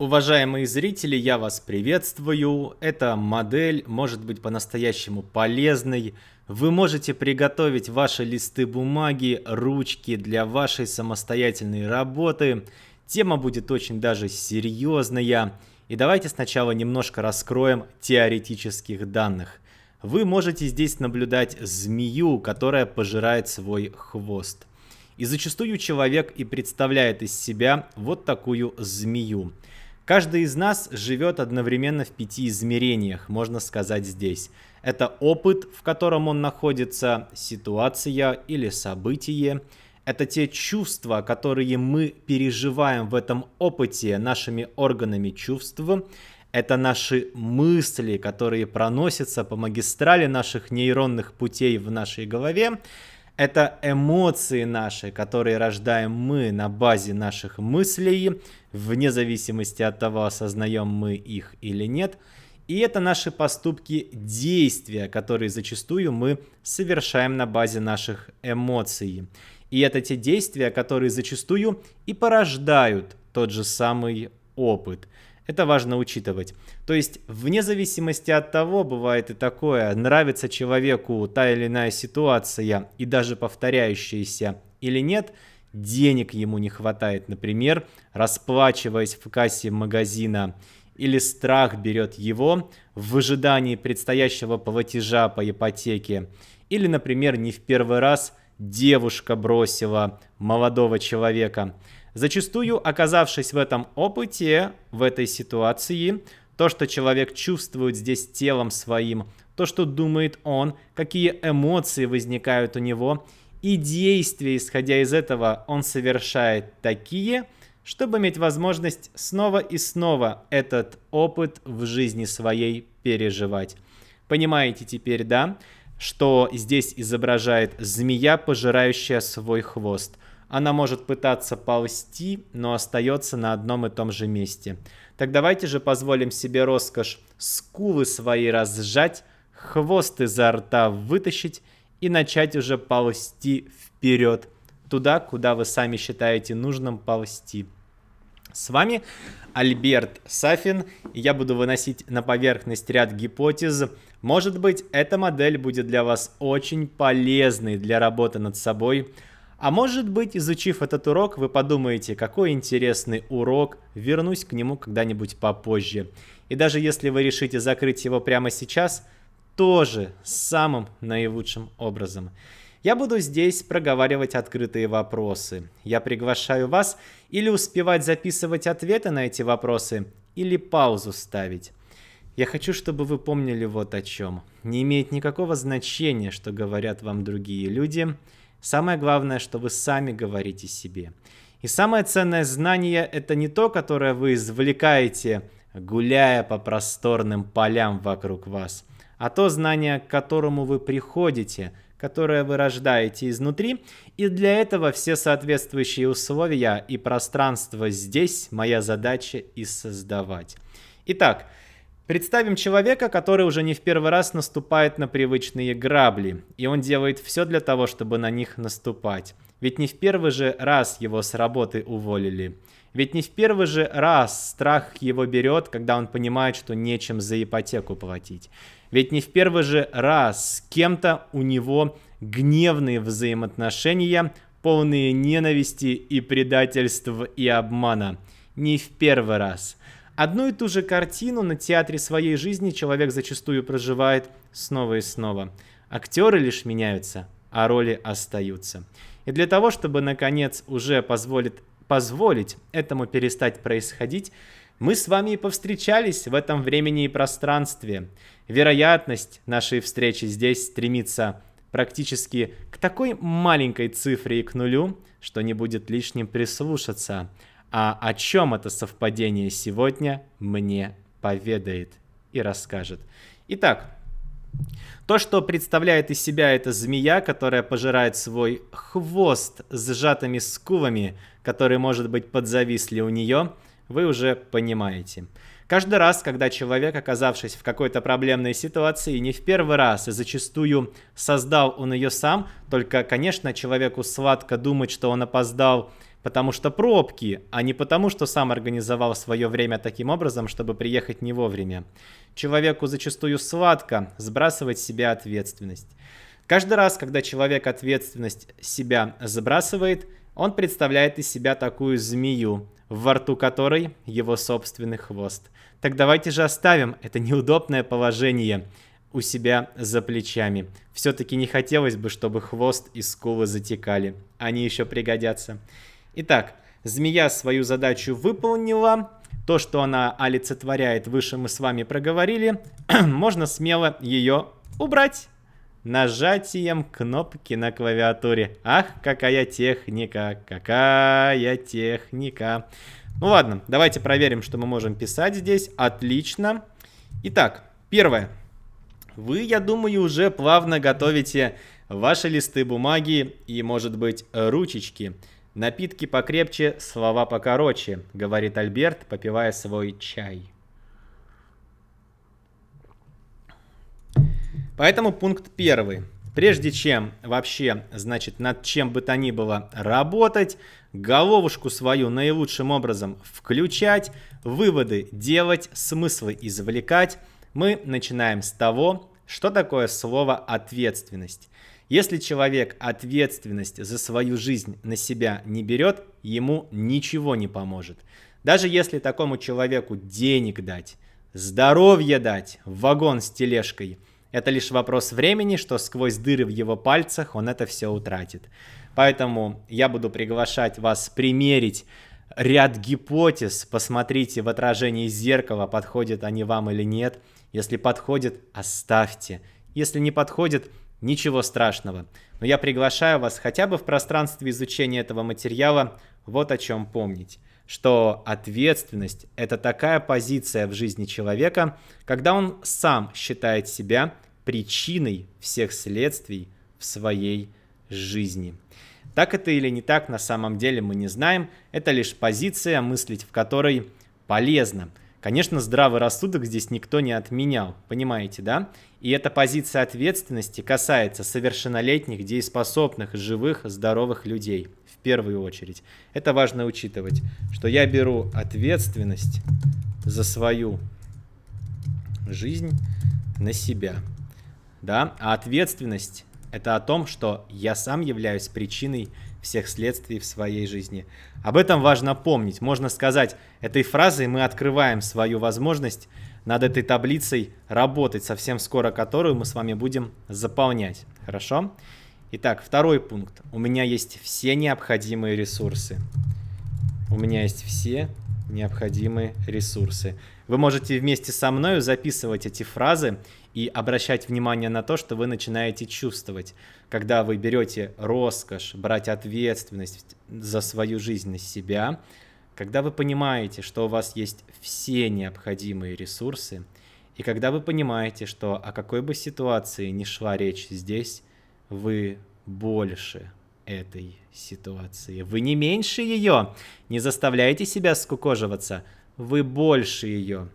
Уважаемые зрители, я вас приветствую. Эта модель может быть по-настоящему полезной. Вы можете приготовить ваши листы бумаги, ручки для вашей самостоятельной работы. Тема будет очень даже серьезная. И давайте сначала немножко раскроем теоретических данных. Вы можете здесь наблюдать змею, которая пожирает свой хвост. И зачастую человек и представляет из себя вот такую змею. Каждый из нас живет одновременно в пяти измерениях, можно сказать здесь. Это опыт, в котором он находится, ситуация или событие. Это те чувства, которые мы переживаем в этом опыте нашими органами чувств. Это наши мысли, которые проносятся по магистрали наших нейронных путей в нашей голове. Это эмоции наши, которые рождаем мы на базе наших мыслей, вне зависимости от того, осознаем мы их или нет. И это наши поступки, действия, которые зачастую мы совершаем на базе наших эмоций. И это те действия, которые зачастую и порождают тот же самый опыт. Это важно учитывать. То есть, вне зависимости от того, бывает и такое, нравится человеку та или иная ситуация и даже повторяющаяся или нет, денег ему не хватает, например, расплачиваясь в кассе магазина, или страх берет его в ожидании предстоящего платежа по ипотеке, или, например, не в первый раз девушка бросила молодого человека – Зачастую, оказавшись в этом опыте, в этой ситуации, то, что человек чувствует здесь телом своим, то, что думает он, какие эмоции возникают у него, и действия, исходя из этого, он совершает такие, чтобы иметь возможность снова и снова этот опыт в жизни своей переживать. Понимаете теперь, да, что здесь изображает змея, пожирающая свой хвост – она может пытаться ползти, но остается на одном и том же месте. Так давайте же позволим себе роскошь скулы свои разжать, хвост изо рта вытащить и начать уже ползти вперед, туда, куда вы сами считаете нужным ползти. С вами Альберт Сафин. Я буду выносить на поверхность ряд гипотез. Может быть, эта модель будет для вас очень полезной для работы над собой, а может быть, изучив этот урок, вы подумаете, какой интересный урок, вернусь к нему когда-нибудь попозже. И даже если вы решите закрыть его прямо сейчас, тоже самым наилучшим образом. Я буду здесь проговаривать открытые вопросы. Я приглашаю вас или успевать записывать ответы на эти вопросы, или паузу ставить. Я хочу, чтобы вы помнили вот о чем. Не имеет никакого значения, что говорят вам другие люди – Самое главное, что вы сами говорите себе. И самое ценное знание – это не то, которое вы извлекаете, гуляя по просторным полям вокруг вас, а то знание, к которому вы приходите, которое вы рождаете изнутри, и для этого все соответствующие условия и пространство здесь моя задача и создавать. Итак, Представим человека, который уже не в первый раз наступает на привычные грабли, и он делает все для того, чтобы на них наступать. Ведь не в первый же раз его с работы уволили. Ведь не в первый же раз страх его берет, когда он понимает, что нечем за ипотеку платить. Ведь не в первый же раз с кем-то у него гневные взаимоотношения, полные ненависти и предательств и обмана. Не в первый раз – Одну и ту же картину на театре своей жизни человек зачастую проживает снова и снова. Актеры лишь меняются, а роли остаются. И для того, чтобы, наконец, уже позволит, позволить этому перестать происходить, мы с вами и повстречались в этом времени и пространстве. Вероятность нашей встречи здесь стремится практически к такой маленькой цифре и к нулю, что не будет лишним прислушаться – а о чем это совпадение сегодня мне поведает и расскажет. Итак, то, что представляет из себя эта змея, которая пожирает свой хвост с сжатыми скулами, которые может быть, подзависли у нее, вы уже понимаете. Каждый раз, когда человек, оказавшись в какой-то проблемной ситуации, не в первый раз и а зачастую создал он ее сам, только, конечно, человеку сладко думать, что он опоздал потому что пробки, а не потому, что сам организовал свое время таким образом, чтобы приехать не вовремя. Человеку зачастую сладко сбрасывать с себя ответственность. Каждый раз, когда человек ответственность себя сбрасывает, он представляет из себя такую змею, во рту которой его собственный хвост. Так давайте же оставим это неудобное положение у себя за плечами. Все-таки не хотелось бы, чтобы хвост и скулы затекали. Они еще пригодятся. Итак, змея свою задачу выполнила. То, что она олицетворяет, выше мы с вами проговорили. Можно смело ее убрать нажатием кнопки на клавиатуре. Ах, какая техника, какая техника. Ну ладно, давайте проверим, что мы можем писать здесь. Отлично. Итак, первое. Вы, я думаю, уже плавно готовите ваши листы бумаги и, может быть, ручечки «Напитки покрепче, слова покороче», — говорит Альберт, попивая свой чай. Поэтому пункт первый. Прежде чем вообще, значит, над чем бы то ни было работать, головушку свою наилучшим образом включать, выводы делать, смыслы извлекать, мы начинаем с того, что такое слово «ответственность». Если человек ответственность за свою жизнь на себя не берет, ему ничего не поможет. Даже если такому человеку денег дать, здоровье дать, вагон с тележкой, это лишь вопрос времени, что сквозь дыры в его пальцах он это все утратит. Поэтому я буду приглашать вас примерить ряд гипотез, посмотрите в отражении зеркала, подходят они вам или нет. Если подходят, оставьте. Если не подходят, Ничего страшного, но я приглашаю вас хотя бы в пространстве изучения этого материала вот о чем помнить, что ответственность – это такая позиция в жизни человека, когда он сам считает себя причиной всех следствий в своей жизни. Так это или не так, на самом деле мы не знаем. Это лишь позиция, мыслить в которой полезно – Конечно, здравый рассудок здесь никто не отменял, понимаете, да? И эта позиция ответственности касается совершеннолетних, дееспособных, живых, здоровых людей в первую очередь. Это важно учитывать, что я беру ответственность за свою жизнь на себя, да? А ответственность – это о том, что я сам являюсь причиной всех следствий в своей жизни. Об этом важно помнить. Можно сказать, этой фразой мы открываем свою возможность над этой таблицей работать, совсем скоро которую мы с вами будем заполнять. Хорошо? Итак, второй пункт. У меня есть все необходимые ресурсы. У меня есть все необходимые ресурсы. Вы можете вместе со мной записывать эти фразы и обращать внимание на то, что вы начинаете чувствовать, когда вы берете роскошь, брать ответственность за свою жизнь на себя, когда вы понимаете, что у вас есть все необходимые ресурсы, и когда вы понимаете, что о какой бы ситуации ни шла речь здесь, вы больше этой ситуации. Вы не меньше ее, не заставляйте себя скукоживаться, вы больше ее.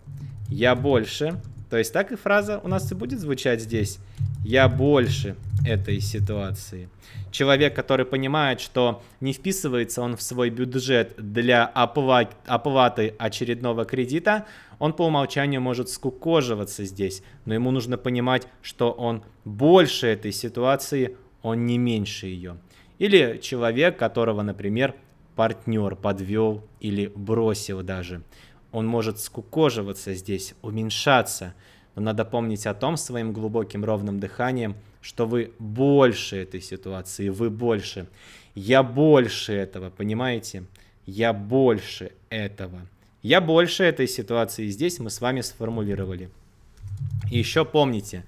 Я больше, то есть так и фраза у нас и будет звучать здесь. Я больше этой ситуации. Человек, который понимает, что не вписывается он в свой бюджет для оплаты очередного кредита, он по умолчанию может скукоживаться здесь. Но ему нужно понимать, что он больше этой ситуации, он не меньше ее. Или человек, которого, например, партнер подвел или бросил даже он может скукоживаться здесь, уменьшаться. Но надо помнить о том своим глубоким ровным дыханием, что вы больше этой ситуации, вы больше. Я больше этого, понимаете? Я больше этого. Я больше этой ситуации здесь мы с вами сформулировали. И еще помните,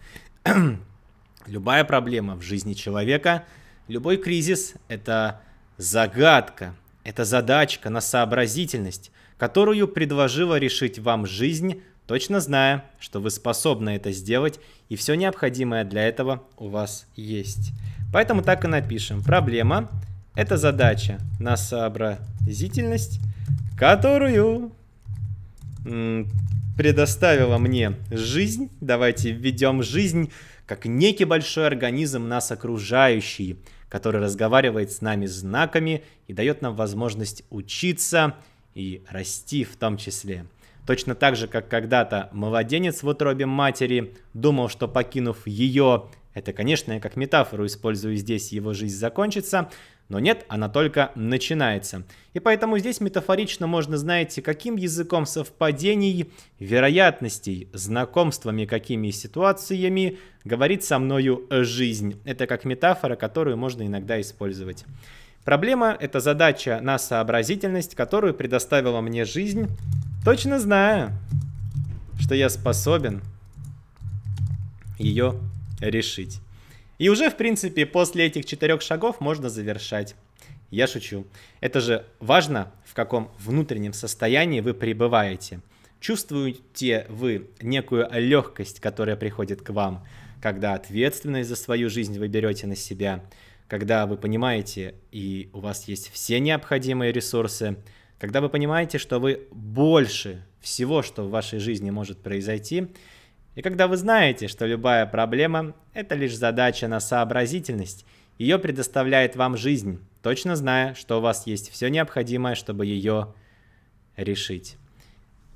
любая проблема в жизни человека, любой кризис – это загадка, это задачка на сообразительность – которую предложила решить вам жизнь, точно зная, что вы способны это сделать и все необходимое для этого у вас есть. Поэтому так и напишем. Проблема – это задача на сообразительность, которую предоставила мне жизнь. Давайте введем жизнь как некий большой организм нас окружающий, который разговаривает с нами знаками и дает нам возможность учиться – и расти в том числе. Точно так же, как когда-то младенец в утробе матери думал, что покинув ее, это, конечно, я как метафору использую здесь, его жизнь закончится, но нет, она только начинается. И поэтому здесь метафорично можно, знаете, каким языком совпадений, вероятностей, знакомствами, какими ситуациями говорит со мною жизнь. Это как метафора, которую можно иногда использовать. Проблема — это задача на сообразительность, которую предоставила мне жизнь, точно зная, что я способен ее решить. И уже, в принципе, после этих четырех шагов можно завершать. Я шучу. Это же важно, в каком внутреннем состоянии вы пребываете. Чувствуете вы некую легкость, которая приходит к вам, когда ответственность за свою жизнь вы берете на себя – когда вы понимаете и у вас есть все необходимые ресурсы, когда вы понимаете, что вы больше всего, что в вашей жизни может произойти, и когда вы знаете, что любая проблема – это лишь задача на сообразительность, ее предоставляет вам жизнь, точно зная, что у вас есть все необходимое, чтобы ее решить.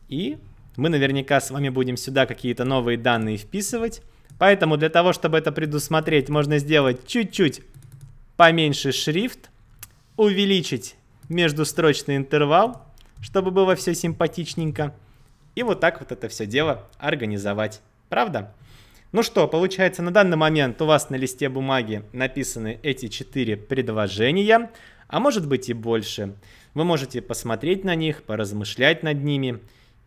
И мы наверняка с вами будем сюда какие-то новые данные вписывать, поэтому для того, чтобы это предусмотреть, можно сделать чуть-чуть поменьше шрифт, увеличить междустрочный интервал, чтобы было все симпатичненько. И вот так вот это все дело организовать. Правда? Ну что, получается, на данный момент у вас на листе бумаги написаны эти четыре предложения, а может быть и больше. Вы можете посмотреть на них, поразмышлять над ними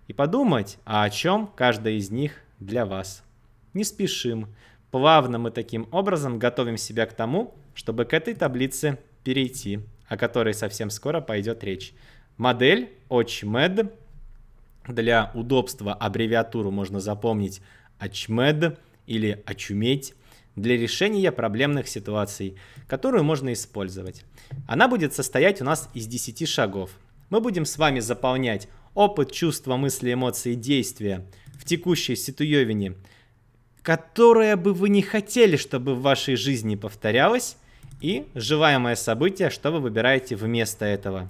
и подумать, а о чем каждое из них для вас. Не спешим. Плавно мы таким образом готовим себя к тому, чтобы к этой таблице перейти, о которой совсем скоро пойдет речь. Модель OCHMED. Для удобства аббревиатуру можно запомнить OCHMED или «очуметь» e для решения проблемных ситуаций, которую можно использовать. Она будет состоять у нас из 10 шагов. Мы будем с вами заполнять опыт, чувства, мысли, эмоции, действия в текущей ситуевине, которое бы вы не хотели, чтобы в вашей жизни повторялось, и желаемое событие, что вы выбираете вместо этого.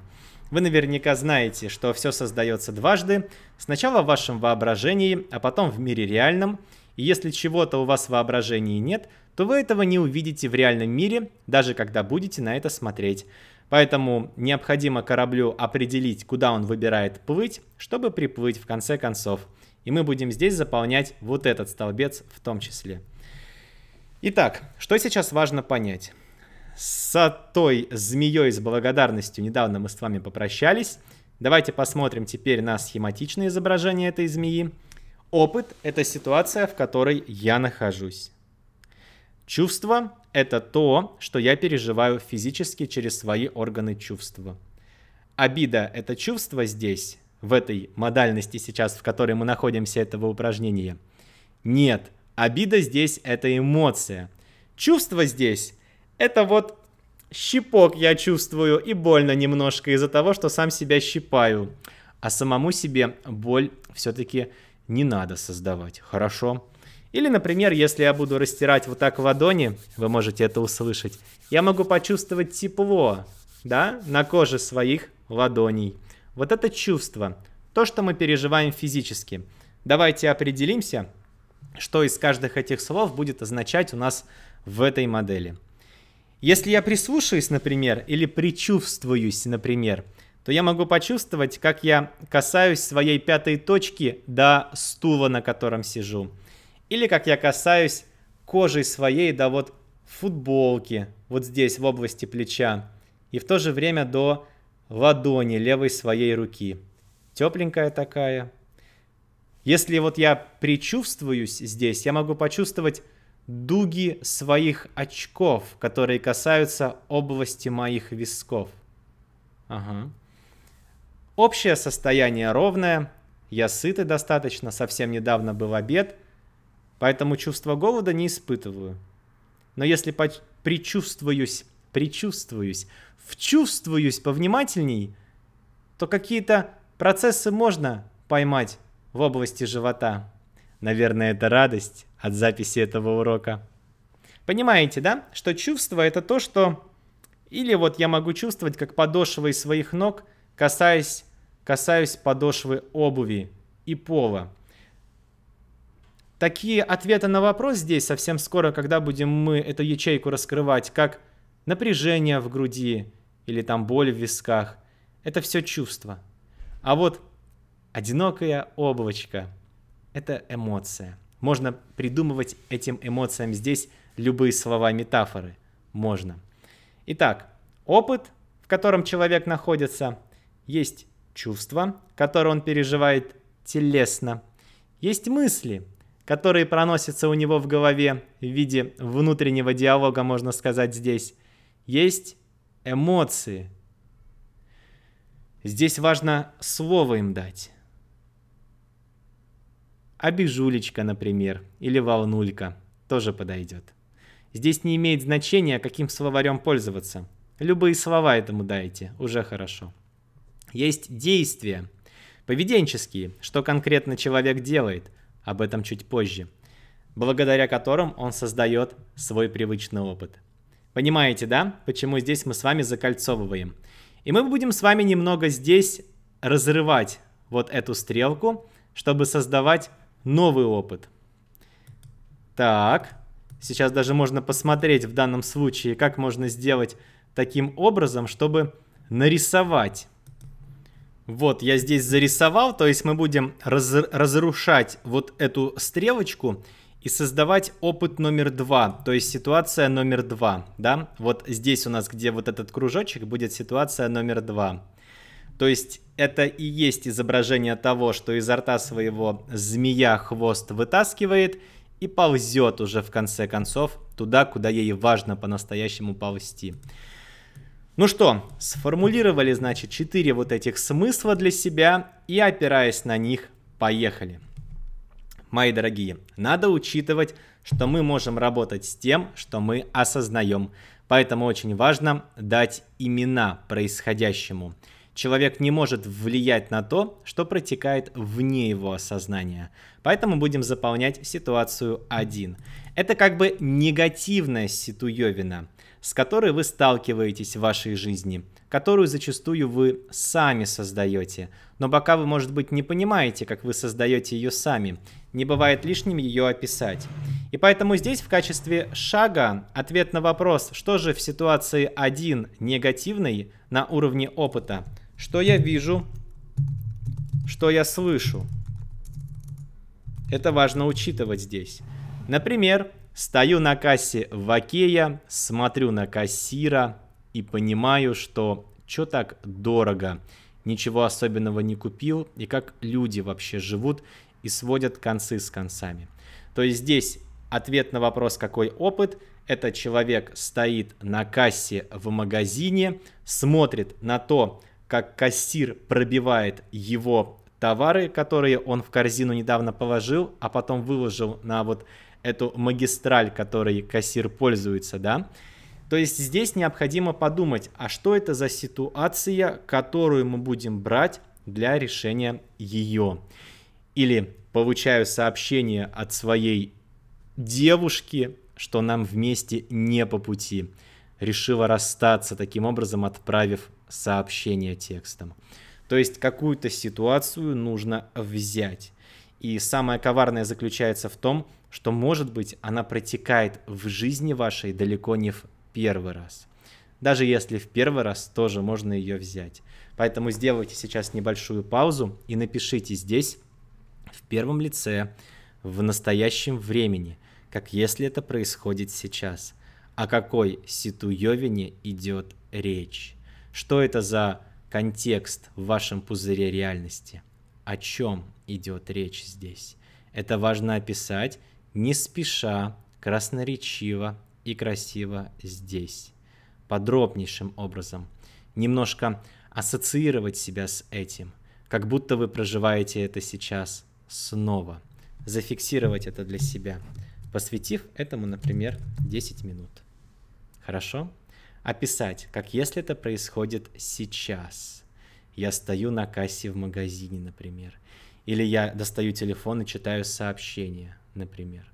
Вы наверняка знаете, что все создается дважды, сначала в вашем воображении, а потом в мире реальном, и если чего-то у вас в воображении нет, то вы этого не увидите в реальном мире, даже когда будете на это смотреть. Поэтому необходимо кораблю определить, куда он выбирает плыть, чтобы приплыть в конце концов. И мы будем здесь заполнять вот этот столбец в том числе. Итак, что сейчас важно понять? С той змеей с благодарностью недавно мы с вами попрощались. Давайте посмотрим теперь на схематичное изображение этой змеи. Опыт – это ситуация, в которой я нахожусь. Чувство – это то, что я переживаю физически через свои органы чувства. Обида – это чувство здесь, в этой модальности сейчас, в которой мы находимся этого упражнения. Нет, обида здесь – это эмоция. Чувство здесь это вот щипок я чувствую и больно немножко из-за того, что сам себя щипаю. А самому себе боль все-таки не надо создавать, хорошо? Или, например, если я буду растирать вот так в ладони, вы можете это услышать, я могу почувствовать тепло, да, на коже своих ладоней. Вот это чувство, то, что мы переживаем физически. Давайте определимся, что из каждых этих слов будет означать у нас в этой модели. Если я прислушаюсь, например, или причувствуюсь, например, то я могу почувствовать, как я касаюсь своей пятой точки до стула, на котором сижу. Или как я касаюсь кожей своей до вот футболки, вот здесь, в области плеча. И в то же время до ладони левой своей руки. Тепленькая такая. Если вот я причувствуюсь здесь, я могу почувствовать дуги своих очков, которые касаются области моих висков. Ага. Общее состояние ровное, я сыт и достаточно, совсем недавно был обед, поэтому чувство голода не испытываю. Но если причувствуюсь, причувствуюсь, вчувствуюсь повнимательней, то какие-то процессы можно поймать в области живота. Наверное, это радость от записи этого урока. Понимаете, да, что чувство это то, что... Или вот я могу чувствовать, как подошвой своих ног касаюсь, касаюсь подошвы обуви и пола. Такие ответы на вопрос здесь совсем скоро, когда будем мы эту ячейку раскрывать, как напряжение в груди или там боль в висках. Это все чувство. А вот одинокая облачко – это эмоция. Можно придумывать этим эмоциям здесь любые слова метафоры. Можно. Итак, опыт, в котором человек находится, есть чувства, которые он переживает телесно, есть мысли, которые проносятся у него в голове в виде внутреннего диалога, можно сказать, здесь. Есть эмоции. Здесь важно слово им дать. Обижулечка, а например, или волнулька тоже подойдет. Здесь не имеет значения, каким словарем пользоваться. Любые слова этому дайте, уже хорошо. Есть действия, поведенческие, что конкретно человек делает, об этом чуть позже, благодаря которым он создает свой привычный опыт. Понимаете, да, почему здесь мы с вами закольцовываем? И мы будем с вами немного здесь разрывать вот эту стрелку, чтобы создавать новый опыт. Так, сейчас даже можно посмотреть в данном случае, как можно сделать таким образом, чтобы нарисовать. Вот, я здесь зарисовал, то есть мы будем раз разрушать вот эту стрелочку и создавать опыт номер два, то есть ситуация номер два, да? Вот здесь у нас, где вот этот кружочек, будет ситуация номер два. То есть это и есть изображение того, что изо рта своего змея хвост вытаскивает и ползет уже в конце концов туда, куда ей важно по-настоящему ползти. Ну что, сформулировали, значит, четыре вот этих смысла для себя и, опираясь на них, поехали. Мои дорогие, надо учитывать, что мы можем работать с тем, что мы осознаем. Поэтому очень важно дать имена происходящему. Человек не может влиять на то, что протекает вне его сознания, Поэтому будем заполнять ситуацию 1. Это как бы негативная ситуевина, с которой вы сталкиваетесь в вашей жизни, которую зачастую вы сами создаете. Но пока вы, может быть, не понимаете, как вы создаете ее сами, не бывает лишним ее описать. И поэтому здесь в качестве шага ответ на вопрос, что же в ситуации 1 негативной на уровне опыта – что я вижу? Что я слышу? Это важно учитывать здесь. Например, стою на кассе в Акея, смотрю на кассира и понимаю, что что так дорого, ничего особенного не купил, и как люди вообще живут и сводят концы с концами. То есть здесь ответ на вопрос, какой опыт, это человек стоит на кассе в магазине, смотрит на то, как кассир пробивает его товары, которые он в корзину недавно положил, а потом выложил на вот эту магистраль, которой кассир пользуется, да. То есть здесь необходимо подумать, а что это за ситуация, которую мы будем брать для решения ее. Или получаю сообщение от своей девушки, что нам вместе не по пути. Решила расстаться, таким образом отправив сообщение текстом. То есть какую-то ситуацию нужно взять. И самое коварное заключается в том, что, может быть, она протекает в жизни вашей далеко не в первый раз. Даже если в первый раз тоже можно ее взять. Поэтому сделайте сейчас небольшую паузу и напишите здесь в первом лице, в настоящем времени, как если это происходит сейчас. О какой ситуевине идет речь? Что это за контекст в вашем пузыре реальности? О чем идет речь здесь? Это важно описать не спеша, красноречиво и красиво здесь. Подробнейшим образом. Немножко ассоциировать себя с этим, как будто вы проживаете это сейчас снова. Зафиксировать это для себя, посвятив этому, например, 10 минут. Хорошо? описать, как если это происходит сейчас. Я стою на кассе в магазине, например. Или я достаю телефон и читаю сообщение, например.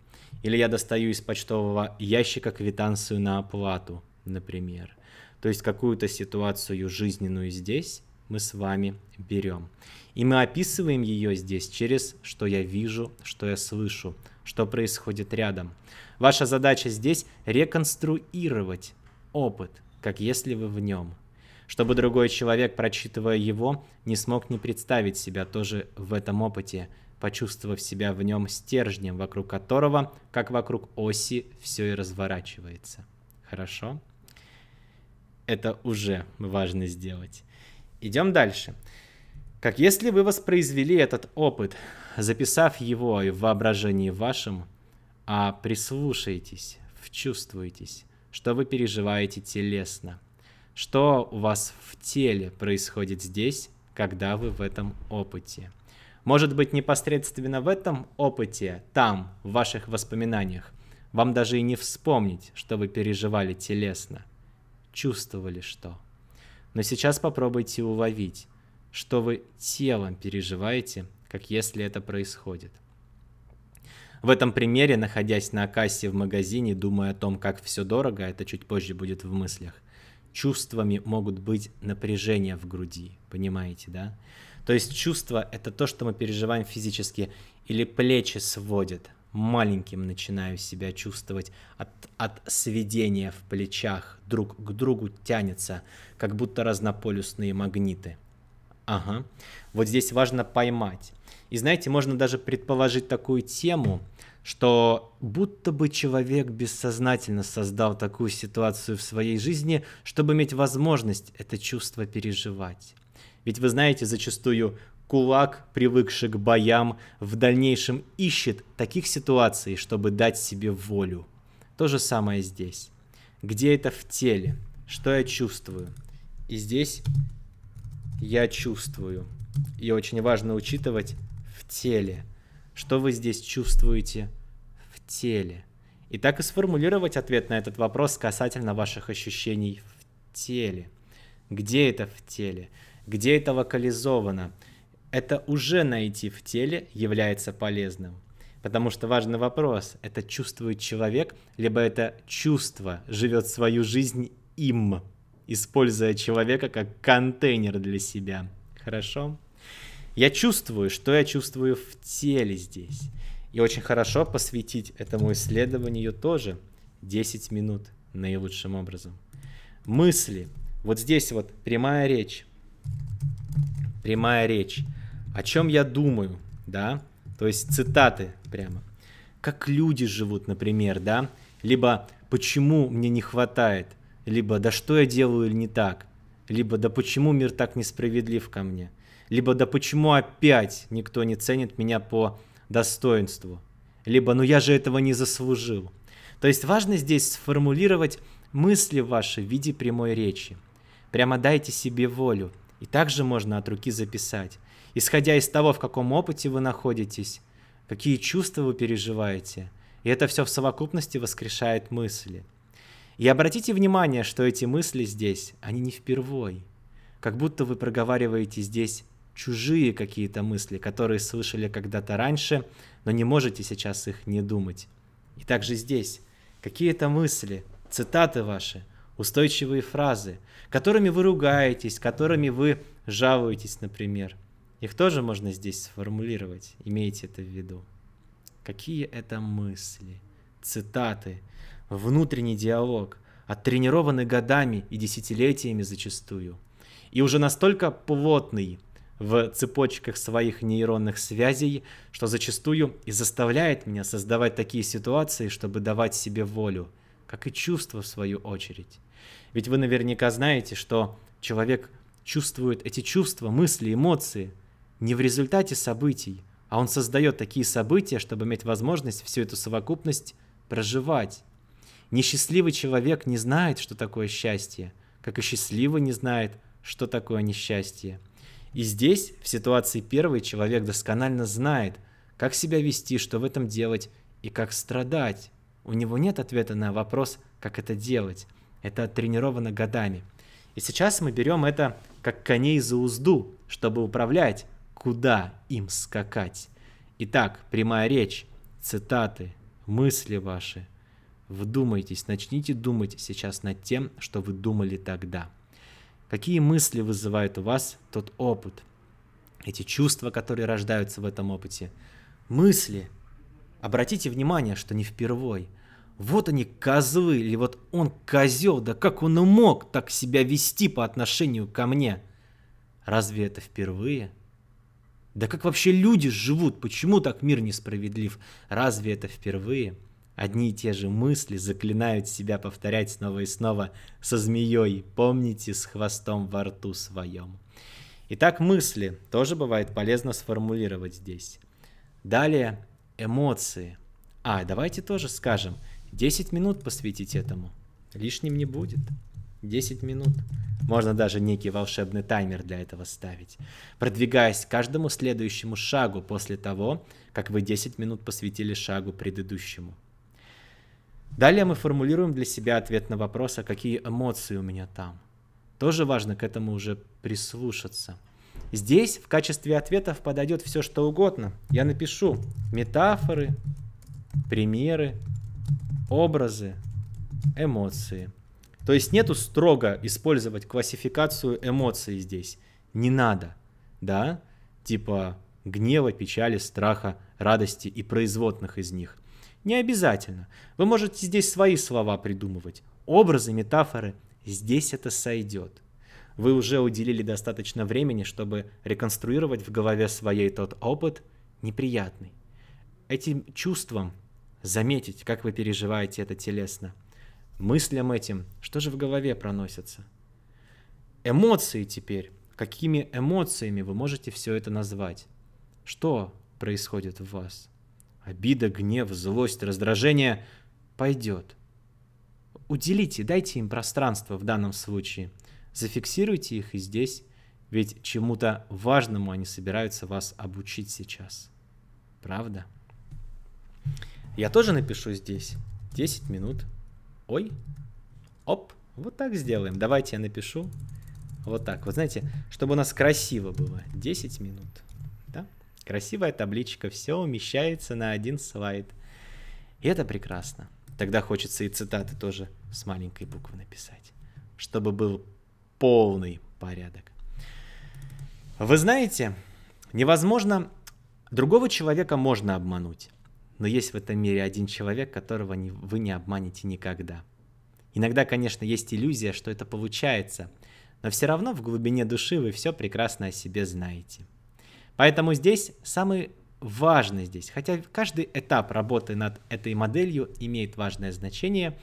Или я достаю из почтового ящика квитанцию на оплату, например. То есть какую-то ситуацию жизненную здесь мы с вами берем. И мы описываем ее здесь через что я вижу, что я слышу, что происходит рядом. Ваша задача здесь реконструировать опыт, как если вы в нем. Чтобы другой человек, прочитывая его, не смог не представить себя тоже в этом опыте, почувствовав себя в нем стержнем, вокруг которого, как вокруг оси, все и разворачивается. Хорошо? Это уже важно сделать. Идем дальше. Как если вы воспроизвели этот опыт, записав его в воображении вашем, а прислушаетесь, вчувствуетесь, что вы переживаете телесно, что у вас в теле происходит здесь, когда вы в этом опыте. Может быть, непосредственно в этом опыте, там, в ваших воспоминаниях, вам даже и не вспомнить, что вы переживали телесно, чувствовали что. Но сейчас попробуйте уловить, что вы телом переживаете, как если это происходит – в этом примере, находясь на кассе в магазине, думая о том, как все дорого, это чуть позже будет в мыслях, чувствами могут быть напряжения в груди, понимаете, да? То есть чувство — это то, что мы переживаем физически, или плечи сводят, маленьким начинаю себя чувствовать, от, от сведения в плечах друг к другу тянется, как будто разнополюсные магниты. Ага, вот здесь важно поймать, и знаете, можно даже предположить такую тему, что будто бы человек бессознательно создал такую ситуацию в своей жизни, чтобы иметь возможность это чувство переживать. Ведь вы знаете, зачастую кулак, привыкший к боям, в дальнейшем ищет таких ситуаций, чтобы дать себе волю. То же самое здесь. Где это в теле? Что я чувствую? И здесь я чувствую. И очень важно учитывать теле. Что вы здесь чувствуете в теле? И так и сформулировать ответ на этот вопрос касательно ваших ощущений в теле. Где это в теле? Где это локализовано? Это уже найти в теле является полезным. Потому что важный вопрос – это чувствует человек, либо это чувство живет свою жизнь им, используя человека как контейнер для себя. Хорошо? Я чувствую, что я чувствую в теле здесь. И очень хорошо посвятить этому исследованию тоже 10 минут наилучшим образом. Мысли. Вот здесь вот прямая речь. Прямая речь. О чем я думаю, да? То есть цитаты прямо. Как люди живут, например, да? Либо почему мне не хватает, либо да что я делаю или не так, либо да почему мир так несправедлив ко мне – либо да почему опять никто не ценит меня по достоинству, либо ну я же этого не заслужил. То есть важно здесь сформулировать мысли ваши в виде прямой речи. Прямо дайте себе волю, и также можно от руки записать. Исходя из того, в каком опыте вы находитесь, какие чувства вы переживаете, и это все в совокупности воскрешает мысли. И обратите внимание, что эти мысли здесь, они не впервой. Как будто вы проговариваете здесь чужие какие-то мысли, которые слышали когда-то раньше, но не можете сейчас их не думать. И также здесь какие-то мысли, цитаты ваши, устойчивые фразы, которыми вы ругаетесь, которыми вы жалуетесь, например. Их тоже можно здесь сформулировать, имейте это в виду. Какие это мысли, цитаты, внутренний диалог, оттренированный годами и десятилетиями зачастую. И уже настолько плотный, в цепочках своих нейронных связей, что зачастую и заставляет меня создавать такие ситуации, чтобы давать себе волю, как и чувства в свою очередь. Ведь вы наверняка знаете, что человек чувствует эти чувства, мысли, эмоции не в результате событий, а он создает такие события, чтобы иметь возможность всю эту совокупность проживать. Несчастливый человек не знает, что такое счастье, как и счастливый не знает, что такое несчастье. И здесь, в ситуации первый человек досконально знает, как себя вести, что в этом делать и как страдать. У него нет ответа на вопрос, как это делать. Это тренировано годами. И сейчас мы берем это как коней за узду, чтобы управлять, куда им скакать. Итак, прямая речь, цитаты, мысли ваши. Вдумайтесь, начните думать сейчас над тем, что вы думали тогда. Какие мысли вызывает у вас тот опыт? Эти чувства, которые рождаются в этом опыте. Мысли. Обратите внимание, что не впервой. Вот они козлы, или вот он козел, да как он и мог так себя вести по отношению ко мне? Разве это впервые? Да как вообще люди живут? Почему так мир несправедлив? Разве это впервые? одни и те же мысли заклинают себя повторять снова и снова со змеей «Помните с хвостом во рту своем». Итак, мысли тоже бывает полезно сформулировать здесь. Далее эмоции. А, давайте тоже скажем, 10 минут посвятить этому. Лишним не будет. 10 минут. Можно даже некий волшебный таймер для этого ставить, продвигаясь к каждому следующему шагу после того, как вы 10 минут посвятили шагу предыдущему. Далее мы формулируем для себя ответ на вопрос, а какие эмоции у меня там. Тоже важно к этому уже прислушаться. Здесь в качестве ответов подойдет все что угодно. Я напишу метафоры, примеры, образы, эмоции. То есть нету строго использовать классификацию эмоций здесь. Не надо, да? Типа гнева, печали, страха, радости и производных из них. Не обязательно. Вы можете здесь свои слова придумывать, образы, метафоры. Здесь это сойдет. Вы уже уделили достаточно времени, чтобы реконструировать в голове своей тот опыт неприятный. Этим чувством заметить, как вы переживаете это телесно. Мыслям этим, что же в голове проносится. Эмоции теперь. Какими эмоциями вы можете все это назвать? Что происходит в вас? Обида, гнев, злость, раздражение пойдет. Уделите, дайте им пространство в данном случае. Зафиксируйте их и здесь, ведь чему-то важному они собираются вас обучить сейчас. Правда? Я тоже напишу здесь 10 минут. Ой, оп, вот так сделаем. Давайте я напишу вот так. Вот знаете, чтобы у нас красиво было. 10 минут. Красивая табличка, все умещается на один слайд. И это прекрасно. Тогда хочется и цитаты тоже с маленькой буквы написать, чтобы был полный порядок. Вы знаете, невозможно, другого человека можно обмануть, но есть в этом мире один человек, которого не, вы не обманете никогда. Иногда, конечно, есть иллюзия, что это получается, но все равно в глубине души вы все прекрасно о себе знаете. Поэтому здесь самый важный здесь, хотя каждый этап работы над этой моделью имеет важное значение,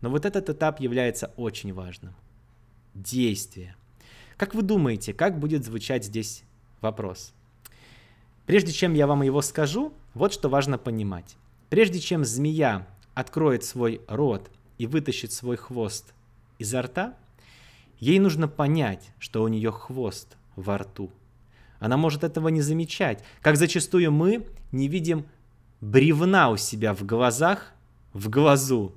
но вот этот этап является очень важным. Действие. Как вы думаете, как будет звучать здесь вопрос? Прежде чем я вам его скажу, вот что важно понимать. Прежде чем змея откроет свой рот и вытащит свой хвост изо рта, ей нужно понять, что у нее хвост во рту – она может этого не замечать. Как зачастую мы не видим бревна у себя в глазах, в глазу,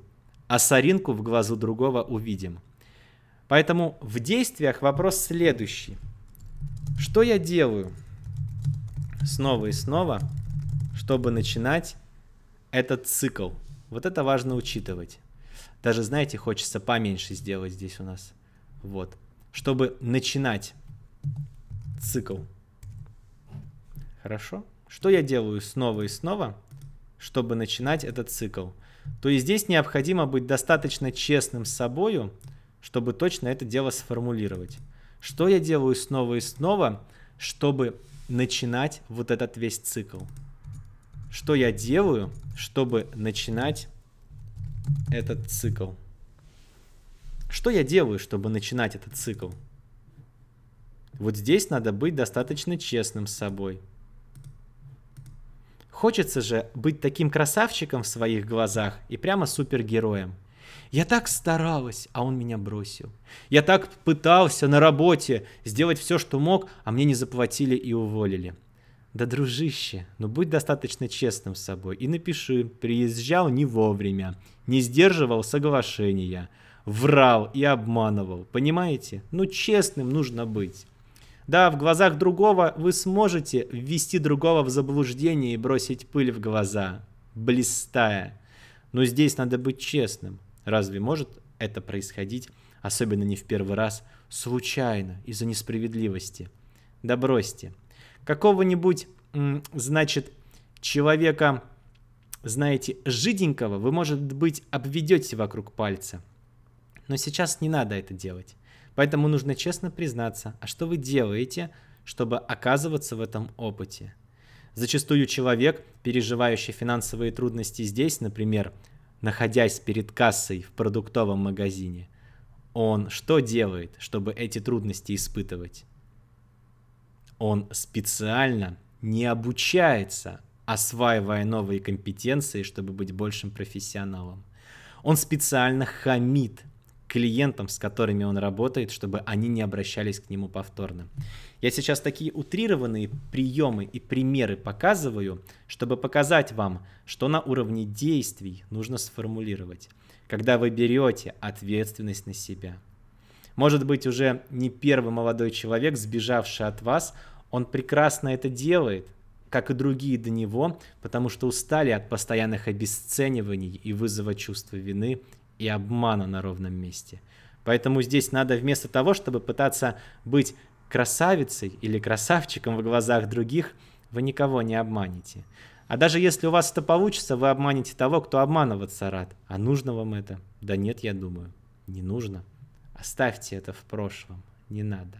а соринку в глазу другого увидим. Поэтому в действиях вопрос следующий. Что я делаю снова и снова, чтобы начинать этот цикл? Вот это важно учитывать. Даже, знаете, хочется поменьше сделать здесь у нас. Вот. Чтобы начинать цикл. Хорошо? Что я делаю снова и снова, чтобы начинать этот цикл? То и здесь необходимо быть достаточно честным с собою, чтобы точно это дело сформулировать. Что я делаю снова и снова, чтобы начинать вот этот весь цикл? Что я делаю, чтобы начинать этот цикл? Что я делаю, чтобы начинать этот цикл? Вот здесь надо быть достаточно честным с собой. Хочется же быть таким красавчиком в своих глазах и прямо супергероем. Я так старалась, а он меня бросил. Я так пытался на работе сделать все, что мог, а мне не заплатили и уволили. Да, дружище, ну будь достаточно честным с собой и напиши, приезжал не вовремя, не сдерживал соглашения, врал и обманывал, понимаете? Ну честным нужно быть. Да, в глазах другого вы сможете ввести другого в заблуждение и бросить пыль в глаза, блистая. Но здесь надо быть честным. Разве может это происходить, особенно не в первый раз, случайно, из-за несправедливости? Да бросьте. Какого-нибудь, значит, человека, знаете, жиденького вы, может быть, обведете вокруг пальца. Но сейчас не надо это делать. Поэтому нужно честно признаться, а что вы делаете, чтобы оказываться в этом опыте? Зачастую человек, переживающий финансовые трудности здесь, например, находясь перед кассой в продуктовом магазине, он что делает, чтобы эти трудности испытывать? Он специально не обучается, осваивая новые компетенции, чтобы быть большим профессионалом. Он специально хамит, клиентам, с которыми он работает, чтобы они не обращались к нему повторно. Я сейчас такие утрированные приемы и примеры показываю, чтобы показать вам, что на уровне действий нужно сформулировать, когда вы берете ответственность на себя. Может быть, уже не первый молодой человек, сбежавший от вас, он прекрасно это делает, как и другие до него, потому что устали от постоянных обесцениваний и вызова чувства вины и обмана на ровном месте. Поэтому здесь надо вместо того, чтобы пытаться быть красавицей или красавчиком в глазах других, вы никого не обманете. А даже если у вас это получится, вы обманете того, кто обманываться рад. А нужно вам это? Да нет, я думаю, не нужно. Оставьте это в прошлом, не надо.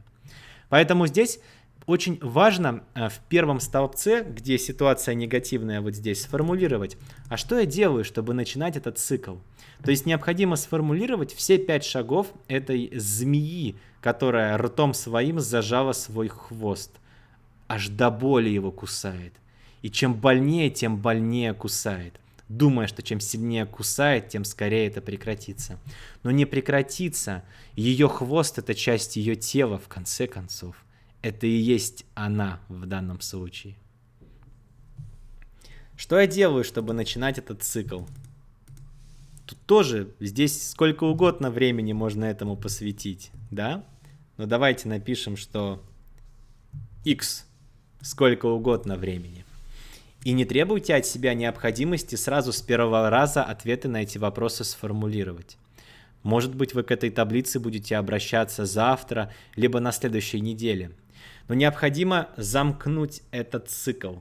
Поэтому здесь очень важно э, в первом столбце, где ситуация негативная вот здесь, сформулировать, а что я делаю, чтобы начинать этот цикл? То есть необходимо сформулировать все пять шагов этой змеи, которая ртом своим зажала свой хвост. Аж до боли его кусает. И чем больнее, тем больнее кусает думая, что чем сильнее кусает, тем скорее это прекратится. Но не прекратится. Ее хвост — это часть ее тела, в конце концов это и есть она в данном случае. Что я делаю, чтобы начинать этот цикл? Тут тоже здесь сколько угодно времени можно этому посвятить, да? Но давайте напишем, что x сколько угодно времени. И не требуйте от себя необходимости сразу с первого раза ответы на эти вопросы сформулировать. Может быть, вы к этой таблице будете обращаться завтра, либо на следующей неделе – но необходимо замкнуть этот цикл.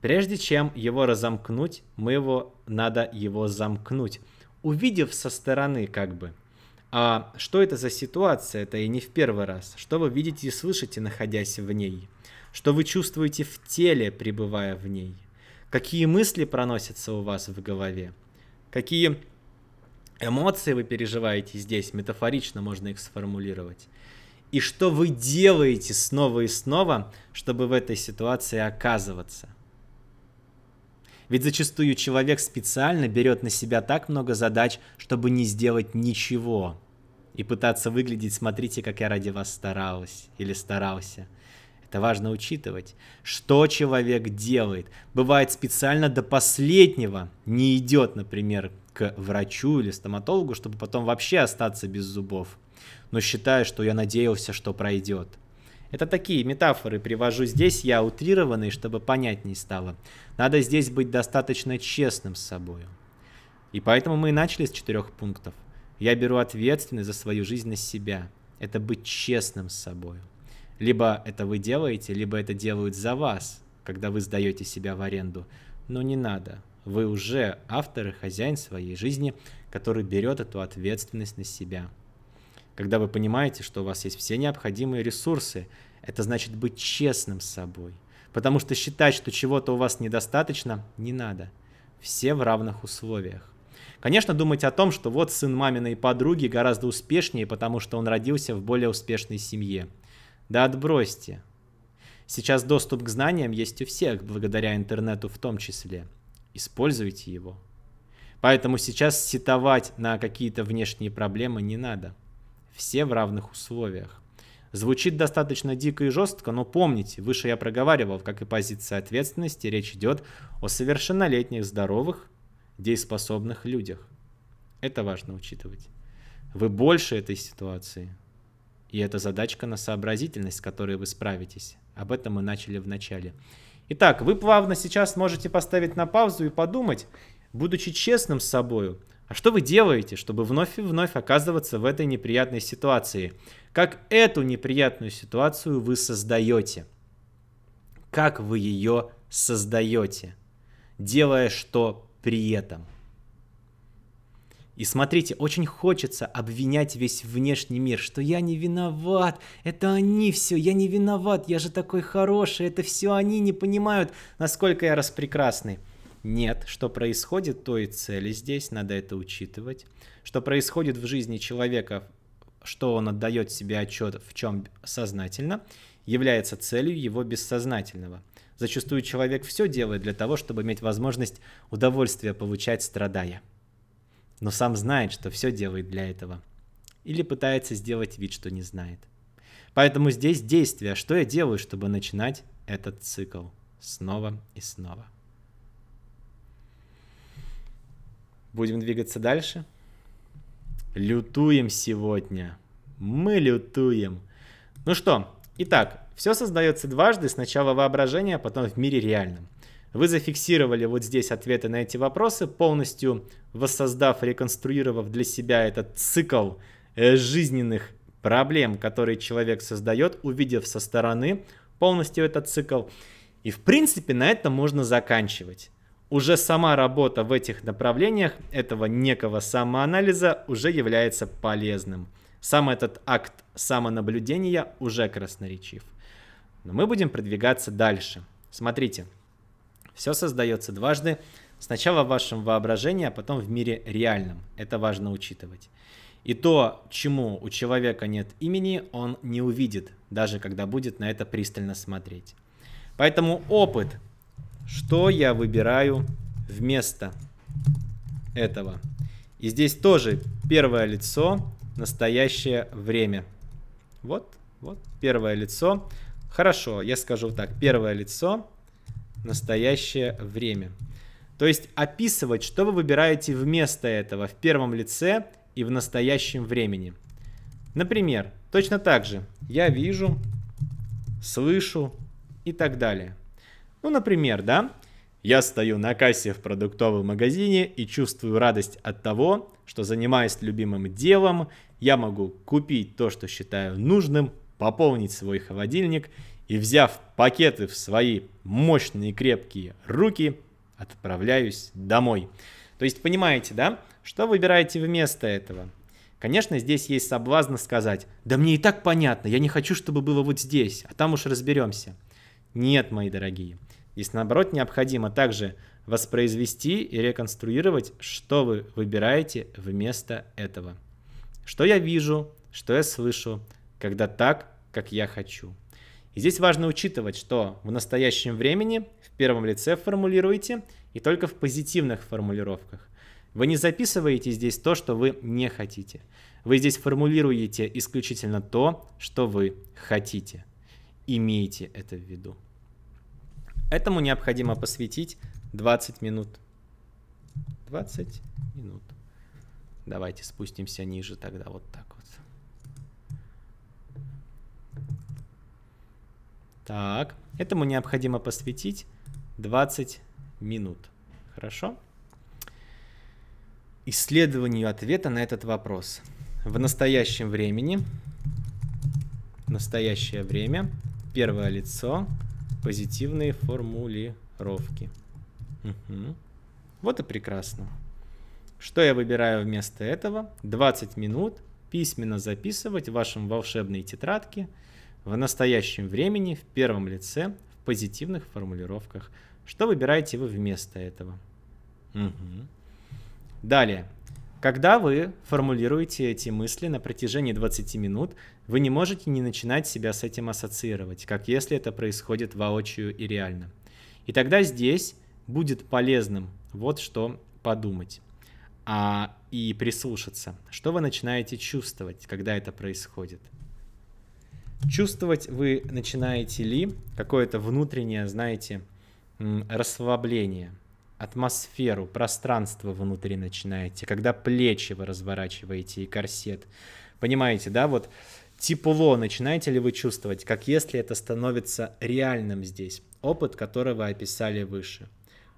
Прежде чем его разомкнуть, мы его, надо его замкнуть, увидев со стороны как бы. А что это за ситуация? Это и не в первый раз. Что вы видите и слышите, находясь в ней? Что вы чувствуете в теле, пребывая в ней? Какие мысли проносятся у вас в голове? Какие эмоции вы переживаете здесь? Метафорично можно их сформулировать и что вы делаете снова и снова, чтобы в этой ситуации оказываться. Ведь зачастую человек специально берет на себя так много задач, чтобы не сделать ничего. И пытаться выглядеть, смотрите, как я ради вас старалась или старался. Это важно учитывать. Что человек делает? Бывает специально до последнего не идет, например, к врачу или стоматологу, чтобы потом вообще остаться без зубов но считаю, что я надеялся, что пройдет. Это такие метафоры привожу здесь, я утрированный, чтобы понятней стало. Надо здесь быть достаточно честным с собой. И поэтому мы и начали с четырех пунктов. Я беру ответственность за свою жизнь на себя. Это быть честным с собой. Либо это вы делаете, либо это делают за вас, когда вы сдаете себя в аренду. Но не надо. Вы уже автор и хозяин своей жизни, который берет эту ответственность на себя когда вы понимаете, что у вас есть все необходимые ресурсы, это значит быть честным с собой. Потому что считать, что чего-то у вас недостаточно, не надо. Все в равных условиях. Конечно, думать о том, что вот сын маминой подруги гораздо успешнее, потому что он родился в более успешной семье. Да отбросьте. Сейчас доступ к знаниям есть у всех, благодаря интернету в том числе. Используйте его. Поэтому сейчас сетовать на какие-то внешние проблемы не надо все в равных условиях. Звучит достаточно дико и жестко, но помните, выше я проговаривал, как и позиция ответственности, речь идет о совершеннолетних здоровых, дееспособных людях. Это важно учитывать. Вы больше этой ситуации. И это задачка на сообразительность, с которой вы справитесь. Об этом мы начали в начале. Итак, вы плавно сейчас можете поставить на паузу и подумать, будучи честным с собой, а что вы делаете, чтобы вновь и вновь оказываться в этой неприятной ситуации? Как эту неприятную ситуацию вы создаете? Как вы ее создаете? Делая что при этом? И смотрите, очень хочется обвинять весь внешний мир, что я не виноват, это они все, я не виноват, я же такой хороший, это все они не понимают, насколько я распрекрасный нет, что происходит, той цели здесь, надо это учитывать. Что происходит в жизни человека, что он отдает себе отчет в чем сознательно, является целью его бессознательного. Зачастую человек все делает для того, чтобы иметь возможность удовольствия получать, страдая. Но сам знает, что все делает для этого. Или пытается сделать вид, что не знает. Поэтому здесь действие, что я делаю, чтобы начинать этот цикл снова и снова. Будем двигаться дальше. Лютуем сегодня. Мы лютуем. Ну что, итак, все создается дважды, сначала воображение, а потом в мире реальном. Вы зафиксировали вот здесь ответы на эти вопросы, полностью воссоздав, реконструировав для себя этот цикл э, жизненных проблем, которые человек создает, увидев со стороны полностью этот цикл. И в принципе на этом можно заканчивать. Уже сама работа в этих направлениях этого некого самоанализа уже является полезным. Сам этот акт самонаблюдения уже красноречив. Но мы будем продвигаться дальше. Смотрите, все создается дважды. Сначала в вашем воображении, а потом в мире реальном. Это важно учитывать. И то, чему у человека нет имени, он не увидит, даже когда будет на это пристально смотреть. Поэтому опыт что я выбираю вместо этого? И здесь тоже первое лицо, настоящее время. Вот, вот, первое лицо. Хорошо, я скажу так, первое лицо, настоящее время. То есть описывать, что вы выбираете вместо этого в первом лице и в настоящем времени. Например, точно так же я вижу, слышу и так далее. Ну, например, да, я стою на кассе в продуктовом магазине и чувствую радость от того, что занимаясь любимым делом, я могу купить то, что считаю нужным, пополнить свой холодильник и, взяв пакеты в свои мощные крепкие руки, отправляюсь домой. То есть понимаете, да, что выбираете вместо этого? Конечно, здесь есть соблазн сказать, да мне и так понятно, я не хочу, чтобы было вот здесь, а там уж разберемся. Нет, мои дорогие. Если наоборот необходимо также воспроизвести и реконструировать, что вы выбираете вместо этого. Что я вижу, что я слышу, когда так, как я хочу. И здесь важно учитывать, что в настоящем времени в первом лице формулируете и только в позитивных формулировках. Вы не записываете здесь то, что вы не хотите. Вы здесь формулируете исключительно то, что вы хотите. Имейте это в виду. Этому необходимо посвятить 20 минут. 20 минут. Давайте спустимся ниже тогда вот так вот. Так, этому необходимо посвятить 20 минут. Хорошо? Исследованию ответа на этот вопрос. В настоящем времени, настоящее время, первое лицо, Позитивные формулировки. Угу. Вот и прекрасно. Что я выбираю вместо этого? 20 минут письменно записывать в вашем волшебной тетрадке в настоящем времени, в первом лице, в позитивных формулировках. Что выбираете вы вместо этого? Угу. Далее. Когда вы формулируете эти мысли на протяжении 20 минут, вы не можете не начинать себя с этим ассоциировать, как если это происходит воочию и реально. И тогда здесь будет полезным вот что подумать а, и прислушаться. Что вы начинаете чувствовать, когда это происходит? Чувствовать вы начинаете ли какое-то внутреннее, знаете, расслабление – атмосферу, пространство внутри начинаете, когда плечи вы разворачиваете и корсет. Понимаете, да, вот тепло начинаете ли вы чувствовать, как если это становится реальным здесь, опыт который вы описали выше.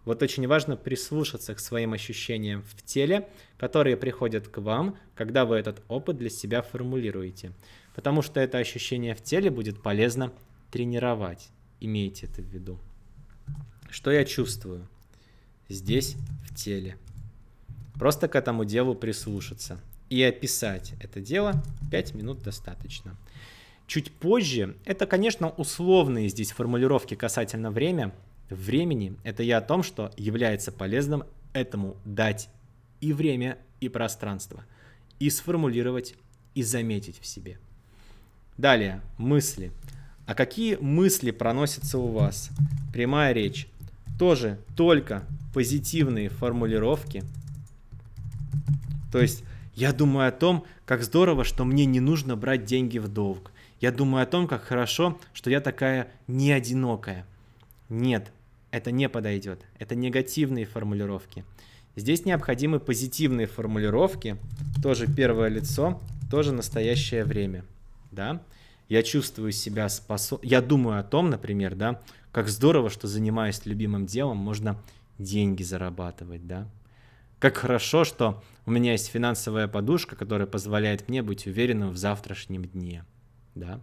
Вот очень важно прислушаться к своим ощущениям в теле, которые приходят к вам, когда вы этот опыт для себя формулируете. Потому что это ощущение в теле будет полезно тренировать. Имейте это в виду. Что я чувствую? здесь, в теле. Просто к этому делу прислушаться. И описать это дело 5 минут достаточно. Чуть позже, это, конечно, условные здесь формулировки касательно время, времени, это я о том, что является полезным этому дать и время, и пространство, и сформулировать, и заметить в себе. Далее, мысли. А какие мысли проносятся у вас? Прямая речь, тоже только позитивные формулировки. То есть я думаю о том, как здорово, что мне не нужно брать деньги в долг. Я думаю о том, как хорошо, что я такая не одинокая. Нет, это не подойдет. Это негативные формулировки. Здесь необходимы позитивные формулировки. Тоже первое лицо, тоже настоящее время. Да? Я чувствую себя способным. Я думаю о том, например, да, как здорово, что занимаясь любимым делом, можно деньги зарабатывать, да? Как хорошо, что у меня есть финансовая подушка, которая позволяет мне быть уверенным в завтрашнем дне, да?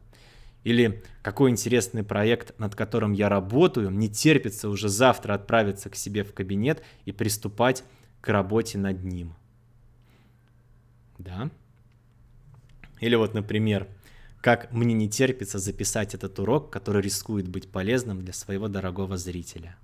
Или какой интересный проект, над которым я работаю, не терпится уже завтра отправиться к себе в кабинет и приступать к работе над ним. Да? Или вот, например, как мне не терпится записать этот урок, который рискует быть полезным для своего дорогого зрителя.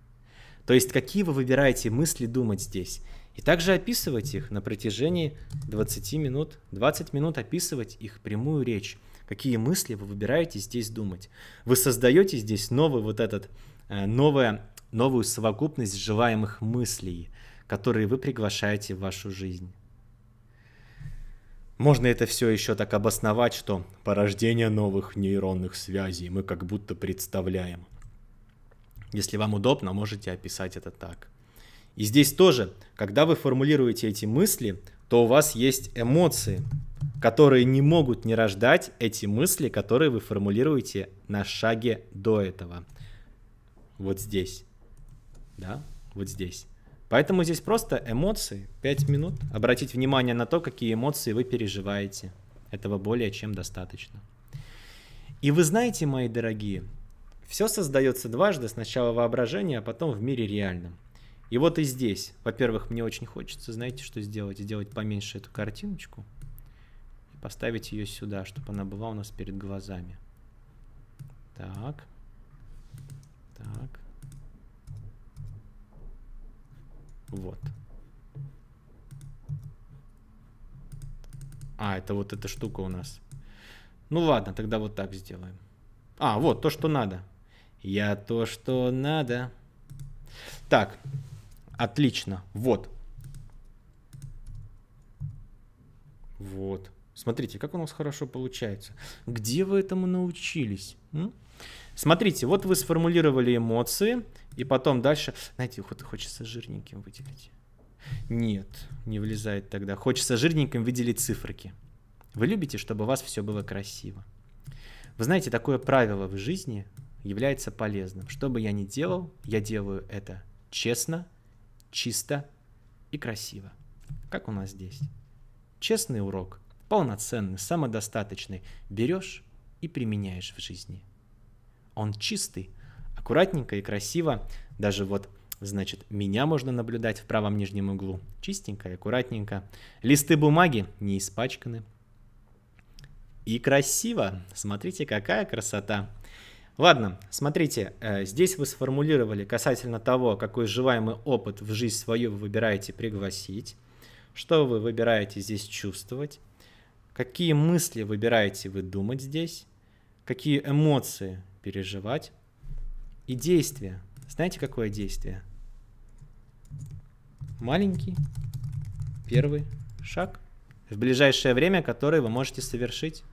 То есть какие вы выбираете мысли думать здесь, и также описывать их на протяжении 20 минут, 20 минут описывать их прямую речь, какие мысли вы выбираете здесь думать. Вы создаете здесь новый вот этот, э, новое, новую совокупность желаемых мыслей, которые вы приглашаете в вашу жизнь. Можно это все еще так обосновать, что порождение новых нейронных связей мы как будто представляем. Если вам удобно, можете описать это так. И здесь тоже, когда вы формулируете эти мысли, то у вас есть эмоции, которые не могут не рождать эти мысли, которые вы формулируете на шаге до этого. Вот здесь. Да, вот здесь. Поэтому здесь просто эмоции, 5 минут, обратить внимание на то, какие эмоции вы переживаете. Этого более чем достаточно. И вы знаете, мои дорогие, все создается дважды, сначала воображение, а потом в мире реальном. И вот и здесь, во-первых, мне очень хочется, знаете, что сделать? Сделать поменьше эту картиночку и поставить ее сюда, чтобы она была у нас перед глазами. Так, так. Вот. А, это вот эта штука у нас. Ну ладно, тогда вот так сделаем. А, вот то, что надо. Я то, что надо. Так, отлично. Вот. Вот. Смотрите, как у нас хорошо получается. Где вы этому научились? М? Смотрите, вот вы сформулировали эмоции, и потом дальше, знаете, хочется жирненьким выделить. Нет, не влезает тогда. Хочется жирненьким выделить циферки. Вы любите, чтобы у вас все было красиво. Вы знаете, такое правило в жизни является полезным. Что бы я ни делал, я делаю это честно, чисто и красиво. Как у нас здесь. Честный урок, полноценный, самодостаточный, берешь и применяешь в жизни – он чистый, аккуратненько и красиво, даже вот Значит, меня можно наблюдать в правом нижнем углу. Чистенько и аккуратненько. Листы бумаги не испачканы. И красиво. Смотрите, какая красота. Ладно, смотрите, э, здесь вы сформулировали касательно того, какой желаемый опыт в жизнь свою вы выбираете пригласить, что вы выбираете здесь чувствовать, какие мысли выбираете вы думать здесь, какие эмоции переживать. И действие. Знаете, какое действие? Маленький первый шаг в ближайшее время, который вы можете совершить.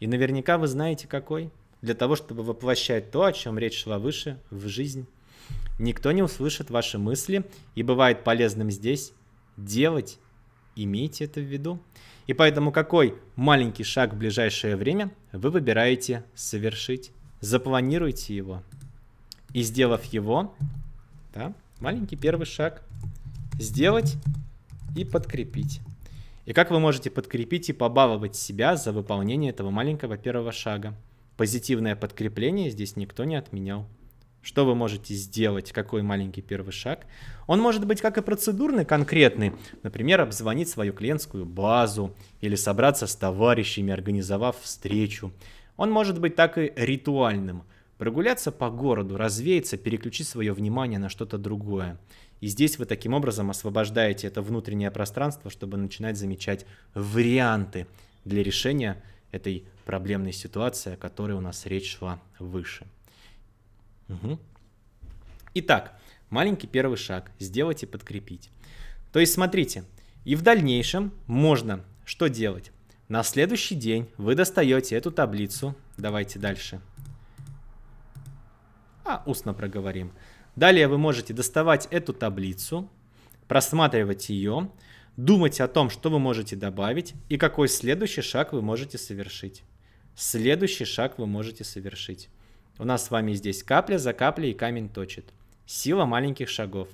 И наверняка вы знаете какой. Для того, чтобы воплощать то, о чем речь шла выше, в жизнь. Никто не услышит ваши мысли, и бывает полезным здесь делать. Имейте это в виду. И поэтому какой маленький шаг в ближайшее время вы выбираете совершить? запланируйте его. И сделав его, да, маленький первый шаг, сделать и подкрепить. И как вы можете подкрепить и побаловать себя за выполнение этого маленького первого шага? Позитивное подкрепление здесь никто не отменял. Что вы можете сделать, какой маленький первый шаг? Он может быть как и процедурный, конкретный. Например, обзвонить свою клиентскую базу или собраться с товарищами, организовав встречу. Он может быть так и ритуальным. Прогуляться по городу, развеяться, переключить свое внимание на что-то другое. И здесь вы таким образом освобождаете это внутреннее пространство, чтобы начинать замечать варианты для решения этой проблемной ситуации, о которой у нас речь шла выше. Угу. Итак, маленький первый шаг – сделать и подкрепить. То есть смотрите, и в дальнейшем можно что делать? На следующий день вы достаете эту таблицу. Давайте дальше. А, устно проговорим. Далее вы можете доставать эту таблицу, просматривать ее, думать о том, что вы можете добавить и какой следующий шаг вы можете совершить. Следующий шаг вы можете совершить. У нас с вами здесь капля за каплей и камень точит. Сила маленьких шагов,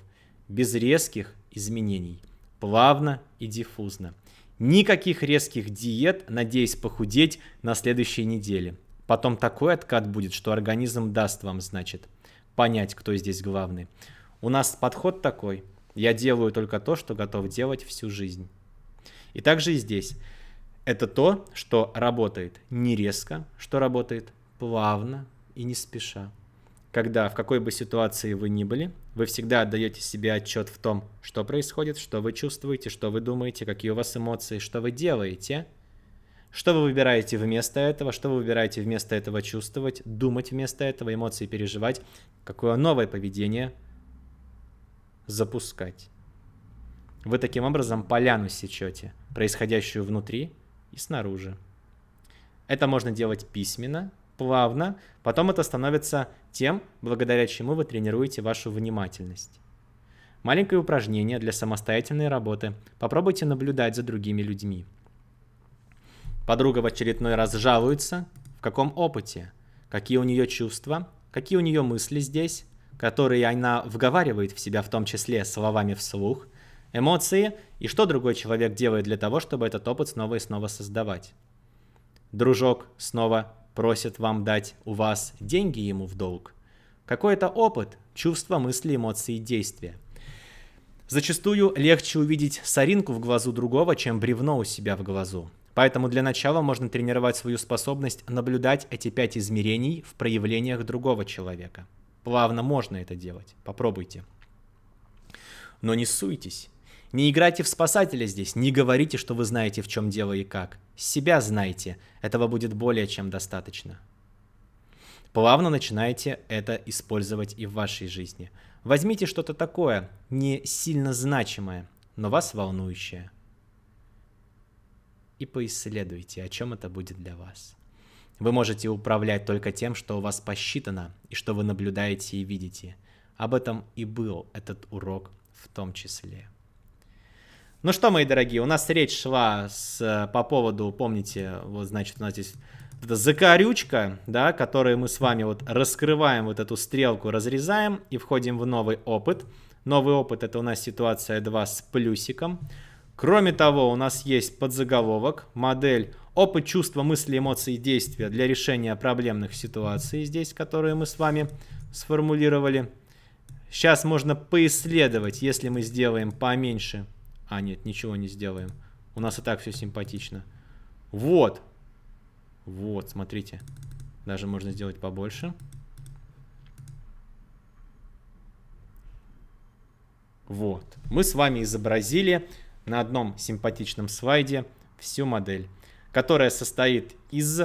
без резких изменений, плавно и диффузно – Никаких резких диет, надеясь похудеть на следующей неделе. Потом такой откат будет, что организм даст вам, значит, понять, кто здесь главный. У нас подход такой. Я делаю только то, что готов делать всю жизнь. И также и здесь. Это то, что работает не резко, что работает плавно и не спеша когда в какой бы ситуации вы ни были, вы всегда отдаете себе отчет в том, что происходит, что вы чувствуете, что вы думаете, какие у вас эмоции, что вы делаете, что вы выбираете вместо этого, что вы выбираете вместо этого чувствовать, думать вместо этого, эмоции переживать, какое новое поведение запускать. Вы таким образом поляну сечете, происходящую внутри и снаружи. Это можно делать письменно, плавно, потом это становится тем, благодаря чему вы тренируете вашу внимательность. Маленькое упражнение для самостоятельной работы. Попробуйте наблюдать за другими людьми. Подруга в очередной раз жалуется, в каком опыте, какие у нее чувства, какие у нее мысли здесь, которые она вговаривает в себя в том числе словами вслух, эмоции и что другой человек делает для того, чтобы этот опыт снова и снова создавать. Дружок снова просит вам дать у вас деньги ему в долг. какой это опыт, чувства, мысли, эмоции и действия. Зачастую легче увидеть соринку в глазу другого, чем бревно у себя в глазу. Поэтому для начала можно тренировать свою способность наблюдать эти пять измерений в проявлениях другого человека. Плавно можно это делать. Попробуйте. Но не суйтесь. Не играйте в спасателя здесь, не говорите, что вы знаете, в чем дело и как. Себя знайте, этого будет более чем достаточно. Плавно начинайте это использовать и в вашей жизни. Возьмите что-то такое, не сильно значимое, но вас волнующее. И поисследуйте, о чем это будет для вас. Вы можете управлять только тем, что у вас посчитано и что вы наблюдаете и видите. Об этом и был этот урок в том числе. Ну что, мои дорогие, у нас речь шла с, э, по поводу, помните, вот значит у нас здесь эта закорючка, да, которую мы с вами вот раскрываем вот эту стрелку, разрезаем и входим в новый опыт. Новый опыт это у нас ситуация 2 с плюсиком. Кроме того, у нас есть подзаголовок, модель опыт чувства, мысли, эмоции и действия для решения проблемных ситуаций здесь, которые мы с вами сформулировали. Сейчас можно поисследовать, если мы сделаем поменьше а, нет, ничего не сделаем. У нас и так все симпатично. Вот. Вот, смотрите. Даже можно сделать побольше. Вот. Мы с вами изобразили на одном симпатичном слайде всю модель, которая состоит из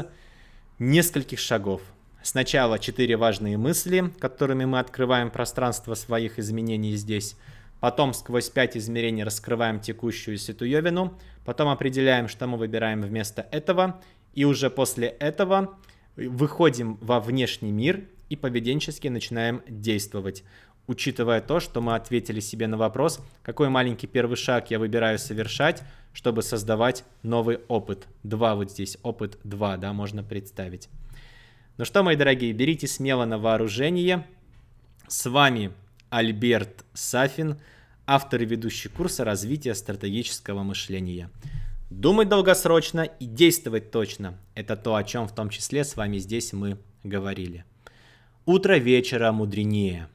нескольких шагов. Сначала четыре важные мысли, которыми мы открываем пространство своих изменений здесь – Потом сквозь 5 измерений раскрываем текущую ситуевину. Потом определяем, что мы выбираем вместо этого. И уже после этого выходим во внешний мир и поведенчески начинаем действовать. Учитывая то, что мы ответили себе на вопрос, какой маленький первый шаг я выбираю совершать, чтобы создавать новый опыт. Два вот здесь, опыт два, да, можно представить. Ну что, мои дорогие, берите смело на вооружение. С вами Альберт Сафин – автор и ведущий курса развития стратегического мышления. Думать долгосрочно и действовать точно – это то, о чем в том числе с вами здесь мы говорили. Утро вечера мудренее.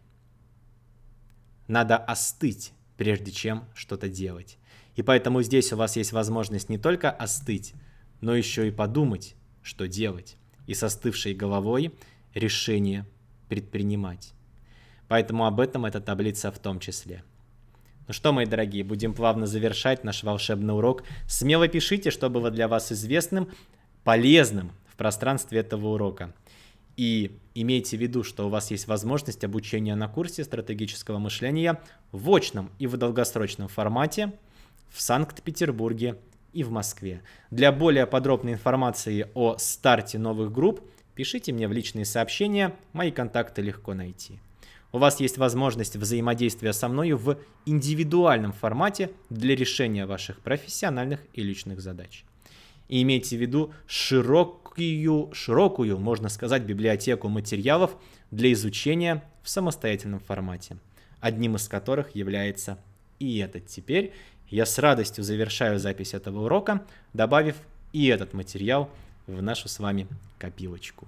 Надо остыть, прежде чем что-то делать. И поэтому здесь у вас есть возможность не только остыть, но еще и подумать, что делать. И с остывшей головой решение предпринимать. Поэтому об этом эта таблица в том числе. Ну что, мои дорогие, будем плавно завершать наш волшебный урок. Смело пишите, что было для вас известным, полезным в пространстве этого урока. И имейте в виду, что у вас есть возможность обучения на курсе стратегического мышления в очном и в долгосрочном формате в Санкт-Петербурге и в Москве. Для более подробной информации о старте новых групп пишите мне в личные сообщения, мои контакты легко найти. У вас есть возможность взаимодействия со мной в индивидуальном формате для решения ваших профессиональных и личных задач. И имейте в виду широкую, широкую, можно сказать, библиотеку материалов для изучения в самостоятельном формате, одним из которых является и этот теперь. Я с радостью завершаю запись этого урока, добавив и этот материал в нашу с вами копилочку.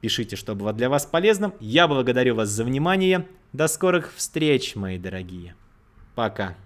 Пишите, что было для вас полезным. Я благодарю вас за внимание. До скорых встреч, мои дорогие. Пока.